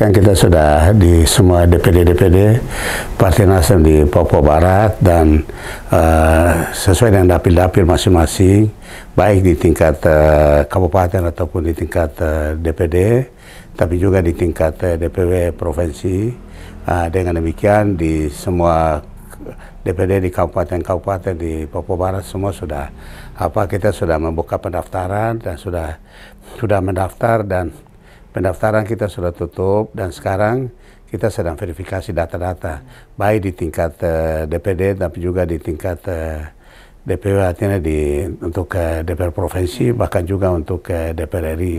Kan kita sudah di semua DPD-DPD Partai Nasdem di Papua Barat dan uh, sesuai dengan dapil-dapil masing-masing, baik di tingkat uh, kabupaten ataupun di tingkat uh, eh, DPD, tapi juga di tingkat uh, DPW provinsi. Uh, dengan demikian di semua DPD di kabupaten-kabupaten di Papua Barat semua sudah apa kita sudah membuka pendaftaran dan sudah sudah mendaftar dan pendaftaran kita sudah tutup dan sekarang kita sedang verifikasi data-data baik di tingkat uh, eh, DPD tapi juga di tingkat uh, eh, DPW artinya di untuk uh, eh, DPR provinsi bahkan juga untuk uh, DPR RI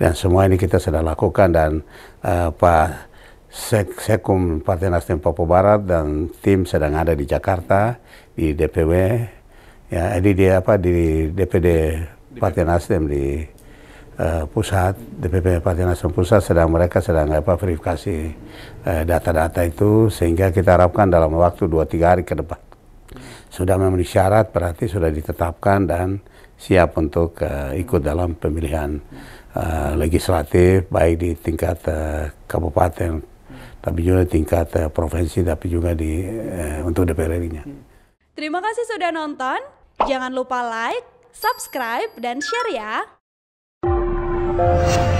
dan semua ini kita sedang lakukan dan uh, Pak Sek Sekum Partai Nasdem Papua Barat dan tim sedang ada di Jakarta di DPW ya di, di apa di DPD Partai Nasdem di Eh, pusat DPP Partai Nasional Pusat sedang mereka sedang apa verifikasi eh, data-data uh, itu sehingga kita harapkan dalam waktu 2 tiga hari ke depan sudah memenuhi syarat berarti sudah ditetapkan dan siap untuk uh, ikut dalam pemilihan uh, legislatif baik di tingkat uh, kabupaten tapi juga di tingkat uh, provinsi tapi juga di uh, untuk DPR nya Terima kasih sudah nonton. Jangan lupa like, subscribe dan share ya. Thank you.